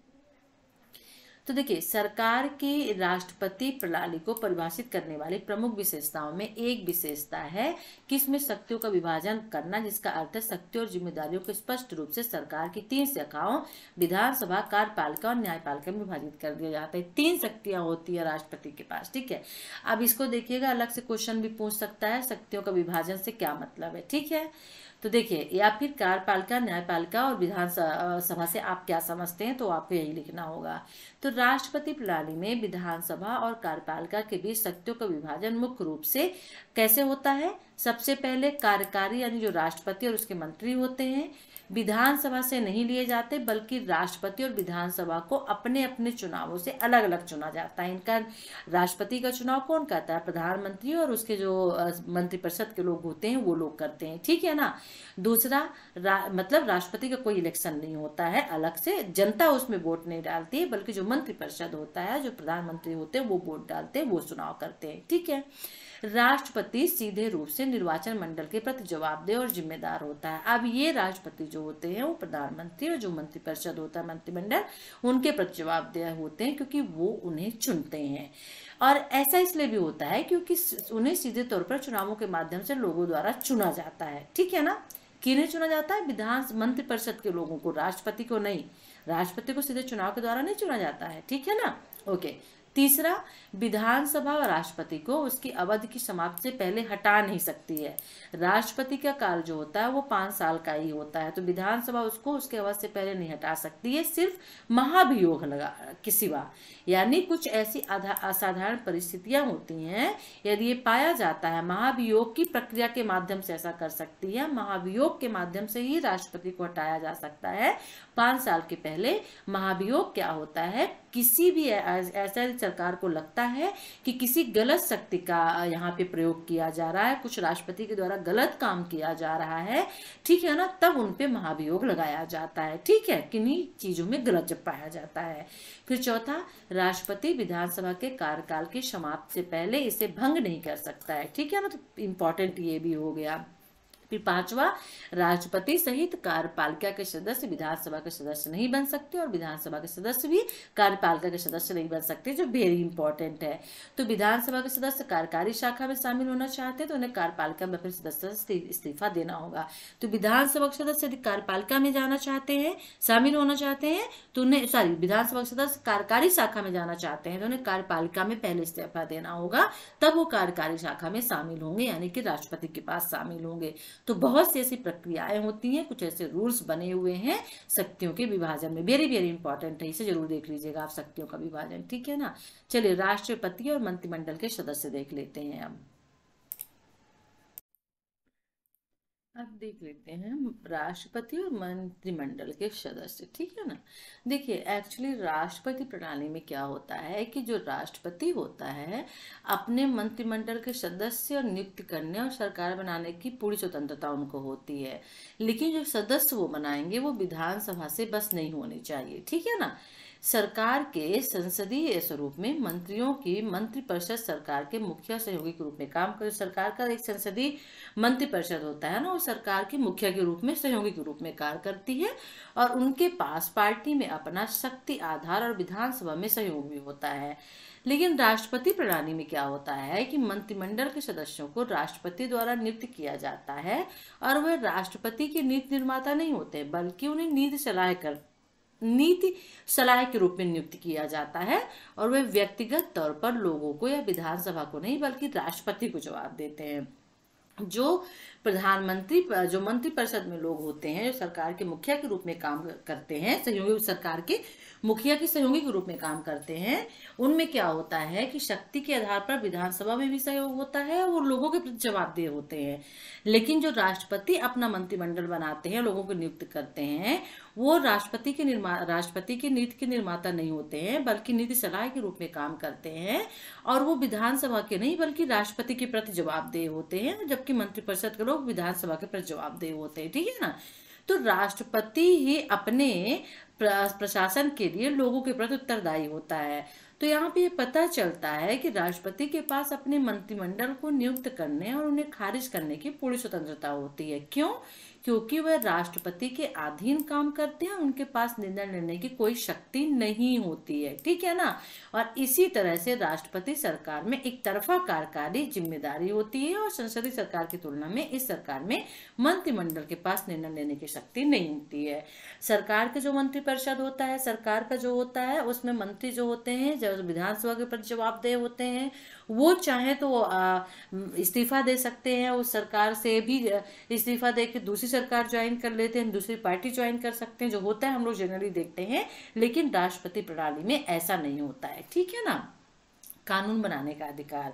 A: तो देखिए सरकार की राष्ट्रपति प्रणाली को परिभाषित करने वाली प्रमुख विशेषताओं में एक विशेषता है कि इसमें शक्तियों का विभाजन करना जिसका अर्थ है शक्तियों और जिम्मेदारियों को स्पष्ट रूप से सरकार की तीन शाखाओं विधानसभा कार्यपालिका और न्यायपालिका में विभाजित कर दिया जाता है तीन शक्तियां होती है राष्ट्रपति के पास ठीक है अब इसको देखिएगा अलग से क्वेश्चन भी पूछ सकता है शक्तियों का विभाजन से क्या मतलब है ठीक है तो देखिए या फिर कार्यपालिका न्यायपालिका और विधानसभा सभा से आप क्या समझते हैं तो आपको यही लिखना होगा तो राष्ट्रपति प्रणाली में विधानसभा और कार्यपालिका के बीच शक्तियों का विभाजन मुख्य रूप से कैसे होता है सबसे पहले कार्यकारी यानी जो राष्ट्रपति और उसके मंत्री होते हैं विधानसभा से नहीं लिए जाते बल्कि राष्ट्रपति और विधानसभा को अपने अपने चुनावों से अलग अलग चुना जाता है इनका राष्ट्रपति का चुनाव कौन करता है प्रधानमंत्री और उसके जो मंत्रिपरिषद के लोग होते हैं वो लोग करते हैं ठीक है ना दूसरा रा, मतलब राष्ट्रपति का कोई इलेक्शन नहीं होता है अलग से जनता उसमें वोट नहीं डालती है बल्कि जो मंत्रिपरिषद होता है जो प्रधानमंत्री होते हैं वो वोट डालते हैं वो चुनाव करते हैं ठीक है राष्ट्रपति सीधे रूप से निर्वाचन मंडल के प्रति जवाबदेह और जिम्मेदार होता है अब ये राष्ट्रपति जो होते हैं वो प्रधानमंत्री और जो मंत्रिपरिषद होता है मंत्रिमंडल उनके प्रति जवाबदेह होते हैं क्योंकि वो उन्हें चुनते हैं और ऐसा इसलिए भी होता है क्योंकि उन्हें सीधे तौर पर चुनावों के माध्यम से लोगों द्वारा चुना जाता है ठीक है ना किन्हें चुना जाता है विधान मंत्रिपरिषद के लोगों को राष्ट्रपति को नहीं राष्ट्रपति को सीधे चुनाव के द्वारा नहीं चुना जाता है ठीक है ना ओके तीसरा विधानसभा और राष्ट्रपति को उसकी अवधि की समाप्ति से पहले हटा नहीं सकती है राष्ट्रपति का काल जो होता है वो पांच साल का ही होता है तो विधानसभा उसको उसके अवधि से पहले नहीं हटा सकती है सिर्फ महाभियोग लगा के सिवा यानी कुछ ऐसी असाधारण परिस्थितियां होती हैं यदि ये पाया जाता है महाभियोग की प्रक्रिया के माध्यम से ऐसा कर सकती है महाभियोग के माध्यम से ही राष्ट्रपति को हटाया जा सकता है पांच साल के पहले महाभियोग क्या होता है किसी भी ऐसा सरकार को लगता है कि किसी गलत शक्ति का यहाँ पे प्रयोग किया जा रहा है कुछ राष्ट्रपति के द्वारा गलत काम किया जा रहा है ठीक है ना तब उन पे महाभियोग लगाया जाता है ठीक है किन्हीं चीजों में गलत जब पाया जाता है फिर चौथा राष्ट्रपति विधानसभा के कार्यकाल की समाप्त से पहले इसे भंग नहीं कर सकता है ठीक है ना तो इम्पोर्टेंट ये भी हो गया फिर पांचवा राष्ट्रपति सहित कार्यपालिका के सदस्य विधानसभा के सदस्य नहीं बन सकते और विधानसभा के सदस्य भी कार्यपालिका के सदस्य नहीं बन सकते जो वेरी इंपॉर्टेंट है तो विधानसभा के सदस्य कार्यकारी शाखा में शामिल होना चाहते हैं तो उन्हें कार्यपालिका में फिर सदस्य इस्तीफा देना होगा तो विधानसभा के सदस्य यदि कार्यपालिका में जाना चाहते हैं शामिल होना चाहते हैं तो उन्हें सॉरी विधानसभा के सदस्य कार्यकारी शाखा में जाना चाहते हैं तो उन्हें कार्यपालिका में पहले इस्तीफा देना होगा तब वो कार्यकारी शाखा में शामिल होंगे यानी कि राष्ट्रपति के पास शामिल होंगे तो बहुत सी ऐसी प्रक्रियाएं होती हैं कुछ ऐसे रूल्स बने हुए हैं शक्तियों के विभाजन में वेरी वेरी इंपॉर्टेंट है इसे जरूर देख लीजिएगा आप शक्तियों का विभाजन ठीक है ना चलिए राष्ट्रपति और मंत्रिमंडल के सदस्य देख लेते हैं हम अब देख लेते हैं राष्ट्रपति और मंत्रिमंडल के सदस्य ठीक है ना देखिए एक्चुअली राष्ट्रपति प्रणाली में क्या होता है कि जो राष्ट्रपति होता है अपने मंत्रिमंडल के सदस्य नियुक्त करने और सरकार बनाने की पूरी स्वतंत्रता उनको होती है लेकिन जो सदस्य वो बनाएंगे वो विधानसभा से बस नहीं होनी चाहिए ठीक है ना सरकार के संसदीय स्वरूप में मंत्रियों की मंत्रिपरिषद सरकार के मुखिया सहयोगी के रूप में काम करे सरकार का एक संसदीय मंत्रिपरिषद होता है ना वो सरकार के मुखिया के रूप में सहयोगी के रूप में कार्य करती है और उनके पास पार्टी में अपना शक्ति आधार और विधानसभा में सहयोग भी होता है लेकिन राष्ट्रपति प्रणाली में क्या होता है कि मंत्रिमंडल के सदस्यों को राष्ट्रपति द्वारा नियुक्त किया जाता है और वह राष्ट्रपति के नीति निर्माता नहीं होते बल्कि उन्हें नीति कर नीति सलाह के रूप में नियुक्त किया जाता है और वे व्यक्तिगत तौर पर लोगों को या विधानसभा को नहीं बल्कि राष्ट्रपति को जवाब देते हैं जो प्रधानमंत्री जो मंत्रिपरिषद में लोग होते हैं जो सरकार के मुखिया के रूप में काम करते हैं सहयोगी सरकार के मुखिया की सहयोगी के रूप में काम करते हैं उनमें क्या होता है कि शक्ति के आधार पर विधानसभा में भी सहयोग होता है वो लोगों के प्रति जवाबदेह होते हैं लेकिन जो राष्ट्रपति अपना मंत्रिमंडल बनाते हैं लोगों को नियुक्त करते हैं वो राष्ट्रपति के निर्मा राष्ट्रपति की नीति के निर्माता नहीं होते हैं बल्कि नीति सलाह के रूप में काम करते हैं और वो विधानसभा के नहीं बल्कि राष्ट्रपति के प्रति जवाबदेह होते हैं जबकि मंत्रिपरिषद के लोग विधानसभा के प्रति जवाबदेह होते हैं ठीक है ना तो राष्ट्रपति ही अपने प्रशासन के लिए लोगों के प्रति उत्तरदायी होता है तो यहाँ पे ये पता चलता है कि राष्ट्रपति के पास अपने मंत्रिमंडल को नियुक्त करने और उन्हें खारिज करने की पूरी स्वतंत्रता होती है क्यों क्योंकि वह राष्ट्रपति के अधीन काम करते हैं उनके पास निर्णय लेने की कोई शक्ति नहीं होती है ठीक है ना और इसी तरह से राष्ट्रपति सरकार में एक तरफा कार्यकारी जिम्मेदारी होती है और संसदीय सरकार की तुलना में इस सरकार में मंत्रिमंडल के पास निर्णय लेने की शक्ति नहीं होती है सरकार का जो मंत्रिपरिषद होता है सरकार का जो होता है उसमें मंत्री जो होते हैं जब विधानसभा के प्रति जवाबदेह होते हैं वो चाहे तो इस्तीफा दे सकते हैं उस सरकार से भी इस्तीफा दे के दूसरी सरकार ज्वाइन कर लेते हैं दूसरी पार्टी ज्वाइन कर सकते हैं जो होता है हम लोग जनरली देखते हैं लेकिन राष्ट्रपति प्रणाली में ऐसा नहीं होता है ठीक है ना कानून बनाने का अधिकार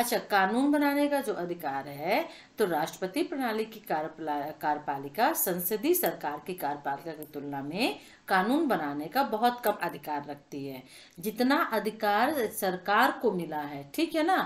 A: अच्छा कानून बनाने का जो अधिकार है तो राष्ट्रपति प्रणाली की कार्यपालिका संसदीय सरकार की कार्यपालिका की तुलना में कानून बनाने का बहुत कम अधिकार रखती है जितना अधिकार सरकार को मिला है ठीक है ना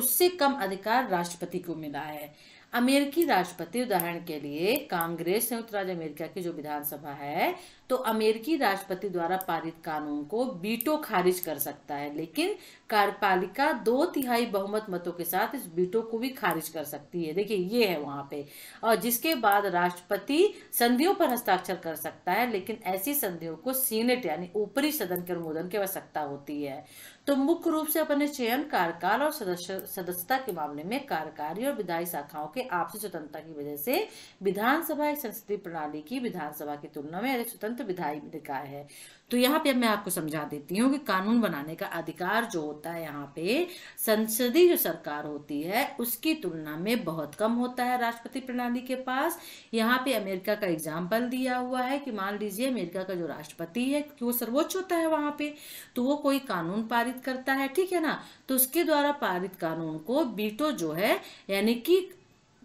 A: उससे कम अधिकार राष्ट्रपति को मिला है अमेरिकी राष्ट्रपति उदाहरण के लिए कांग्रेस संयुक्त राज्य अमेरिका की जो विधानसभा है तो अमेरिकी राष्ट्रपति द्वारा पारित कानून को बीटो खारिज कर सकता है लेकिन कार्यपालिका दो तिहाई बहुमत मतों के साथ इस बीटो को भी खारिज कर सकती है देखिए ये है वहां पे और जिसके बाद राष्ट्रपति संधियों पर हस्ताक्षर कर सकता है लेकिन ऐसी संधियों को सीनेट यानी ऊपरी सदन के अनुमोदन की आवश्यकता होती है तो मुख्य रूप से अपने चयन कार्यकाल और सदस्यता के मामले में कार्यकारी और विधायी शाखाओं के आपसी स्वतंत्रता की वजह से विधानसभा एक संसदीय प्रणाली की विधानसभा की तुलना में स्वतंत्र स्वतंत्र तो विधायी अधिकार है तो यहाँ पे मैं आपको समझा देती हूँ कि कानून बनाने का अधिकार जो होता है यहाँ पे संसदीय जो सरकार होती है उसकी तुलना में बहुत कम होता है राष्ट्रपति प्रणाली के पास यहाँ पे अमेरिका का एग्जाम्पल दिया हुआ है कि मान लीजिए अमेरिका का जो राष्ट्रपति है कि वो सर्वोच्च होता है वहाँ पे तो वो कोई कानून पारित करता है ठीक है ना तो उसके द्वारा पारित कानून को बीटो जो है यानी कि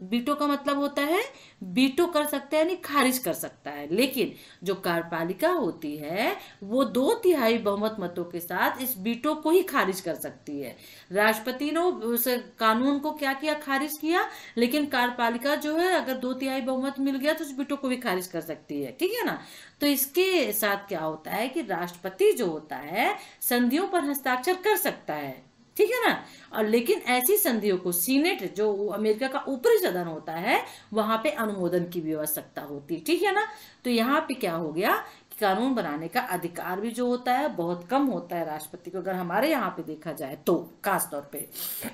A: बीटो का मतलब होता है बीटो कर सकता है यानी खारिज कर सकता है लेकिन जो कार्यपालिका होती है वो दो तिहाई बहुमत मतों के साथ इस बीटो को ही खारिज कर सकती है राष्ट्रपति ने उस कानून को क्या किया खारिज किया लेकिन कार्यपालिका जो है अगर दो तिहाई बहुमत मिल गया तो उस बीटो को भी खारिज कर सकती है ठीक है ना तो इसके साथ क्या होता है कि राष्ट्रपति जो होता है संधियों पर हस्ताक्षर कर सकता है ठीक है ना और लेकिन ऐसी संधियों को सीनेट जो अमेरिका का ऊपरी सदन होता है वहां पे अनुमोदन की भी आवश्यकता होती है ठीक है ना तो यहाँ पे क्या हो गया कानून बनाने का अधिकार भी जो होता है बहुत कम होता है राष्ट्रपति को अगर हमारे यहाँ पे देखा जाए तो खासतौर पर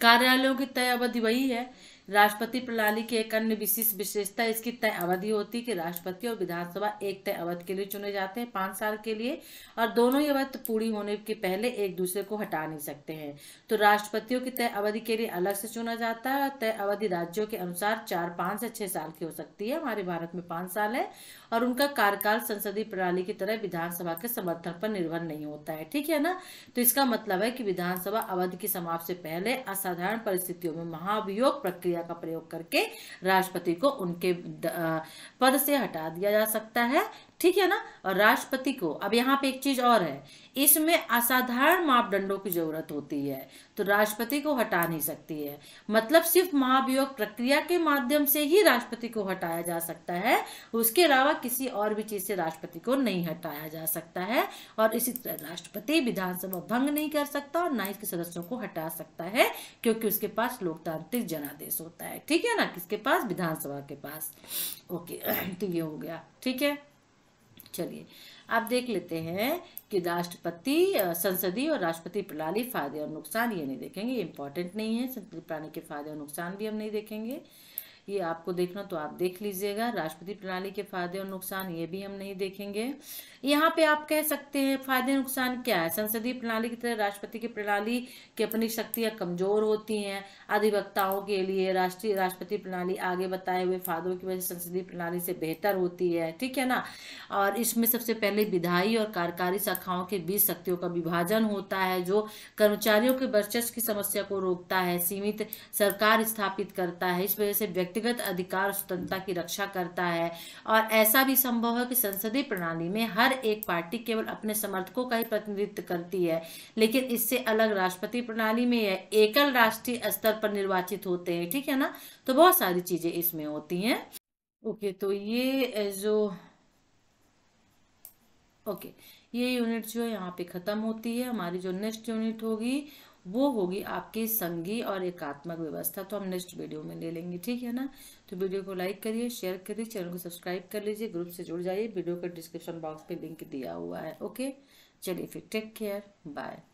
A: कार्यालयों की तय अवधि वही है राष्ट्रपति प्रणाली की एक अन्य विशिष्ट विशेषता इसकी तय अवधि होती है कि राष्ट्रपति और विधानसभा एक तय अवधि के लिए चुने जाते हैं पांच साल के लिए और दोनों ही अवध पूरी होने के पहले एक दूसरे को हटा नहीं सकते हैं तो राष्ट्रपतियों की तय अवधि के लिए अलग से चुना जाता है और तय अवधि राज्यों के अनुसार चार पांच से छह साल की हो सकती है हमारे भारत में पांच साल है और उनका कार्यकाल संसदीय प्रणाली की तरह विधानसभा के समर्थन पर निर्भर नहीं होता है ठीक है ना तो इसका मतलब है कि विधानसभा अवधि की समाप्त से पहले असाधारण परिस्थितियों में महाभियोग प्रक्रिया प्रक्रिया का प्रयोग करके राष्ट्रपति को उनके पद से हटा दिया जा सकता है ठीक है ना और राष्ट्रपति को अब यहाँ पे एक चीज और है इसमें असाधारण मापदंडों की जरूरत होती है तो राष्ट्रपति को हटा नहीं सकती है मतलब सिर्फ महाभियोग प्रक्रिया के माध्यम से ही राष्ट्रपति को हटाया जा सकता है उसके अलावा किसी और भी चीज से राष्ट्रपति को नहीं हटाया जा सकता है और इसी तरह राष्ट्रपति विधानसभा भंग नहीं कर सकता और ना इसके सदस्यों को हटा सकता है क्योंकि उसके पास लोकतांत्रिक जनादेश होता है ठीक है ना किसके पास विधानसभा के पास ओके [clears throat] तो ये हो गया ठीक है चलिए आप देख लेते हैं कि राष्ट्रपति संसदीय और राष्ट्रपति प्रणाली फायदे और नुकसान ये नहीं देखेंगे ये इंपॉर्टेंट नहीं है संसदीय प्रणाली के फायदे और नुकसान भी हम नहीं देखेंगे ये आपको देखना तो आप देख लीजिएगा राष्ट्रपति प्रणाली के फायदे और नुकसान ये भी हम नहीं देखेंगे यहाँ पे आप कह सकते हैं फायदे नुकसान क्या है संसदीय प्रणाली की तरह राष्ट्रपति की प्रणाली की अपनी शक्तियाँ कमजोर होती हैं अधिवक्ताओं के लिए राष्ट्रीय राष्ट्रपति प्रणाली आगे बताए हुए फायदों की वजह से संसदीय प्रणाली से बेहतर होती है ठीक है ना और इसमें सबसे पहले विधायी और कार्यकारी शाखाओं के बीच शक्तियों का विभाजन होता है जो कर्मचारियों के वर्चस्व की समस्या को रोकता है सीमित सरकार स्थापित करता है इस वजह से व्यक्ति व्यक्तिगत अधिकार स्वतंत्रता की रक्षा करता है और ऐसा भी संभव है कि संसदीय प्रणाली में हर एक पार्टी केवल अपने समर्थकों का ही प्रतिनिधित्व करती है लेकिन इससे अलग राष्ट्रपति प्रणाली में यह एकल राष्ट्रीय स्तर पर निर्वाचित होते हैं ठीक है ना तो बहुत सारी चीजें इसमें होती हैं ओके तो ये जो ओके ये यूनिट जो है यहाँ पे ख़त्म होती है हमारी जो नेक्स्ट यूनिट होगी वो होगी आपकी संगी और एकात्मक व्यवस्था तो हम नेक्स्ट वीडियो में ले लेंगे ठीक है ना तो वीडियो को लाइक करिए शेयर करिए चैनल को सब्सक्राइब कर लीजिए ग्रुप से जुड़ जाइए वीडियो का डिस्क्रिप्शन बॉक्स पे लिंक दिया हुआ है ओके चलिए फिर टेक केयर बाय